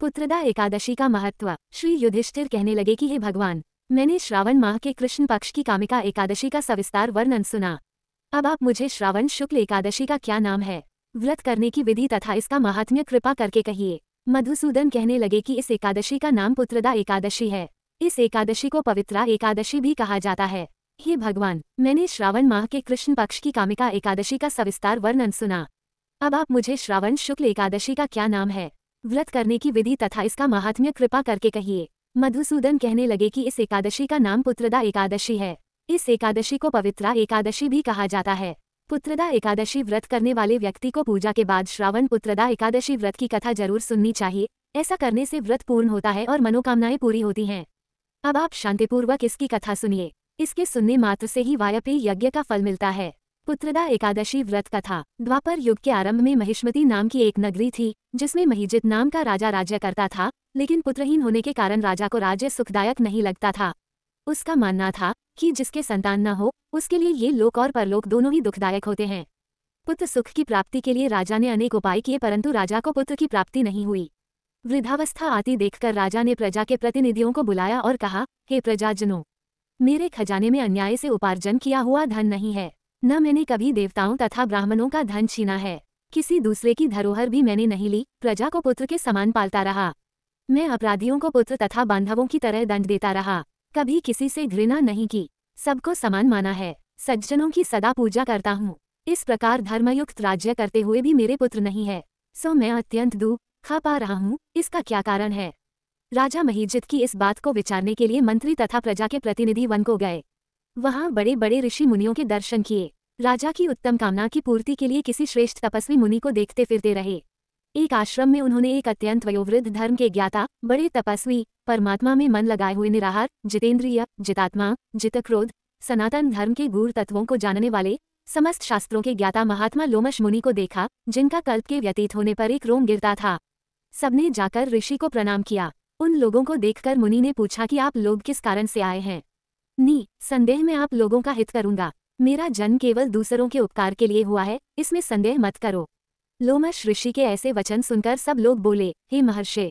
पुत्रदा एकादशी का महत्व श्री युधिष्ठिर कहने लगे कि हे भगवान मैंने श्रावण माह के कृष्ण पक्ष की कामिका एकादशी का सविस्तार वर्णन सुना अब आप मुझे श्रावण शुक्ल एकादशी का क्या नाम है व्रत करने की विधि तथा इसका महात्म्य कृपा करके कहिए मधुसूदन कहने लगे कि इस एकादशी का नाम पुत्रदा एकादशी है इस एकादशी को पवित्रा एकादशी भी कहा जाता है हे भगवान मैंने श्रावण माह के कृष्ण पक्ष की कामिका एकादशी का सविस्तार वर्णन सुना अब आप मुझे श्रावण शुक्ल एकादशी का क्या नाम है व्रत करने की विधि तथा इसका महात्म्य कृपा करके कहिए मधुसूदन कहने लगे कि इस एकादशी का नाम पुत्रदा एकादशी है इस एकादशी को पवित्रा एकादशी भी कहा जाता है पुत्रदा एकादशी व्रत करने वाले व्यक्ति को पूजा के बाद श्रावण पुत्रदा एकादशी व्रत की कथा जरूर सुननी चाहिए ऐसा करने से व्रत पूर्ण होता है और मनोकामनाएं पूरी होती हैं अब आप शांतिपूर्वक इसकी कथा सुनिए इसके सुनने मात्र से ही वायपेय यज्ञ का फल मिलता है पुत्रदा एकादशी व्रत कथा द्वापर युग के आरंभ में महिष्मति नाम की एक नगरी थी जिसमें महिजित नाम का राजा राज्य करता था लेकिन पुत्रहीन होने के कारण राजा को राज्य सुखदायक नहीं लगता था उसका मानना था कि जिसके संतान न हो उसके लिए ये लोक और परलोक दोनों ही दुखदायक होते हैं पुत्र सुख की प्राप्ति के लिए राजा ने अनेक उपाय किए परंतु राजा को पुत्र की प्राप्ति नहीं हुई वृद्धावस्था आती देखकर राजा ने प्रजा के प्रतिनिधियों को बुलाया और कहा हे प्रजाजनों मेरे खजाने में अन्याय से उपार्जन किया हुआ धन नहीं है न मैंने कभी देवताओं तथा ब्राह्मणों का धन छीना है किसी दूसरे की धरोहर भी मैंने नहीं ली प्रजा को पुत्र के समान पालता रहा मैं अपराधियों को पुत्र तथा बांधवों की तरह दंड देता रहा कभी किसी से घृणा नहीं की सबको समान माना है सज्जनों की सदा पूजा करता हूँ इस प्रकार धर्मयुक्त राज्य करते हुए भी मेरे पुत्र नहीं है सो मैं अत्यंत दुख खा पा रहा हूँ इसका क्या कारण है राजा महीजित की इस बात को विचारने के लिए मंत्री तथा प्रजा के प्रतिनिधि वन को गए वहां बड़े बड़े ऋषि मुनियों के दर्शन किए राजा की उत्तम कामना की पूर्ति के लिए किसी श्रेष्ठ तपस्वी मुनि को देखते फिरते रहे एक आश्रम में उन्होंने एक अत्यंत वयोवृद्ध धर्म के ज्ञाता बड़े तपस्वी परमात्मा में मन लगाए हुए निराहार जितेंद्रिय जितात्मा जितक्रोध सनातन धर्म के गूढ़ तत्वों को जानने वाले समस्त शास्त्रों के ज्ञाता महात्मा लोमश मुनि को देखा जिनका कल्प के व्यतीत होने पर एक रोम गिरता था सबने जाकर ऋषि को प्रणाम किया उन लोगों को देखकर मुनि ने पूछा कि आप लोग किस कारण से आए हैं नी संदेह में आप लोगों का हित करूंगा मेरा जन्म केवल दूसरों के उपकार के लिए हुआ है इसमें संदेह मत करो लोमश ऋषि के ऐसे वचन सुनकर सब लोग बोले हे महर्षि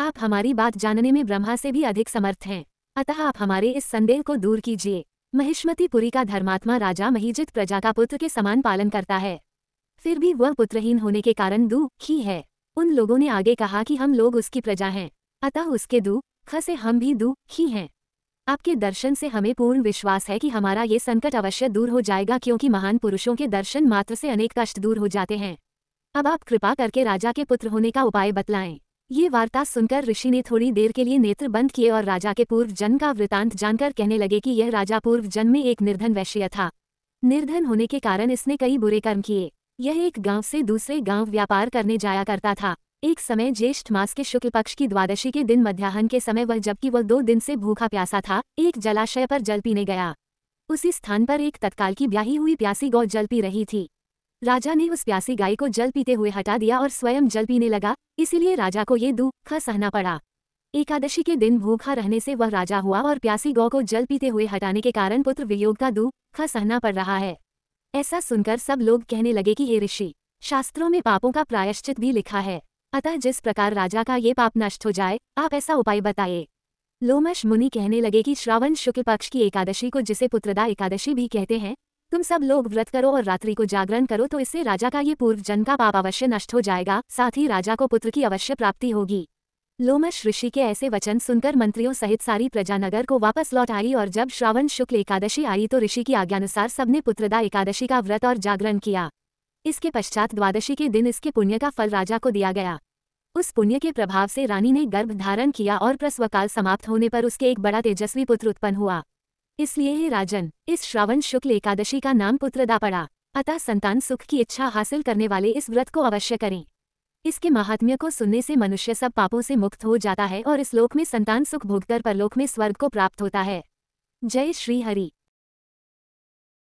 आप हमारी बात जानने में ब्रह्मा से भी अधिक समर्थ हैं अतः आप हमारे इस संदेह को दूर कीजिए महिष्मतिपुरी का धर्मात्मा राजा महिजित प्रजा का पुत्र के समान पालन करता है फिर भी वह पुत्रहीन होने के कारण दुखी है उन लोगों ने आगे कहा कि हम लोग उसकी प्रजा हैं अतः उसके दुख से हम भी दुखी हैं आपके दर्शन से हमें पूर्ण विश्वास है कि हमारा ये संकट अवश्य दूर हो जाएगा क्योंकि महान पुरुषों के दर्शन मात्र से अनेक कष्ट दूर हो जाते हैं अब आप कृपा करके राजा के पुत्र होने का उपाय बतलाएं ये वार्ता सुनकर ऋषि ने थोड़ी देर के लिए नेत्र बंद किए और राजा के पूर्व जन्म का वृतांत जानकर कहने लगे कि यह राजा पूर्व जन्म में एक निर्धन वैश्य था निर्धन होने के कारण इसने कई बुरे कर्म किए यह एक गांव से दूसरे गांव व्यापार करने जाया करता था एक समय ज्येष्ठ मास के शुक्ल पक्ष की द्वादशी के दिन मध्याहन के समय वह जबकि वह दो दिन से भूखा प्यासा था एक जलाशय पर जल पीने गया उसी स्थान पर एक तत्काल की ब्याही हुई प्यासी गौ जल पी रही थी राजा ने उस प्यासी गाय को जल पीते हुए हटा दिया और स्वयं जल पीने लगा इसीलिए राजा को ये दुख सहना पड़ा एकादशी के दिन भूखा रहने से वह राजा हुआ और प्यासी गौ को जल पीते हुए हटाने के कारण पुत्र वियोग का दुख सहना पड़ रहा है ऐसा सुनकर सब लोग कहने लगे कि हे ऋषि शास्त्रों में पापों का प्रायश्चित भी लिखा है अतः जिस प्रकार राजा का ये पाप नष्ट हो जाए आप ऐसा उपाय बताए लोमश मुनि कहने लगे कि श्रावण शुक्ल पक्ष की एकादशी को जिसे पुत्रदा एकादशी भी कहते हैं तुम सब लोग व्रत करो और रात्रि को जागरण करो तो इससे राजा का ये पूर्व जन का पाप अवश्य नष्ट हो जाएगा साथ ही राजा को पुत्र की अवश्य प्राप्ति होगी लोमश ऋषि के ऐसे वचन सुनकर मंत्रियों सहित सारी प्रजानगर को वापस लौट आई और जब श्रावण शुक्ल एकादशी आई तो ऋषि की आज्ञानुसार सबने पुत्रदा एकादशी का व्रत और जागरण किया इसके पश्चात द्वादशी के दिन इसके पुण्य का फल राजा को दिया गया उस पुण्य के प्रभाव से रानी ने गर्भ धारण किया और प्रस्वकाल समाप्त होने पर उसके एक बड़ा तेजस्वी पुत्र उत्पन्न हुआ इसलिए ही राजन इस श्रावण शुक्ल एकादशी का नाम पुत्रदा पड़ा अतः संतान सुख की इच्छा हासिल करने वाले इस व्रत को अवश्य करें इसके महात्म्य को सुनने से मनुष्य सब पापों से मुक्त हो जाता है और इस लोक में संतान सुख भोगकर परलोक में स्वर्ग को प्राप्त होता है जय श्री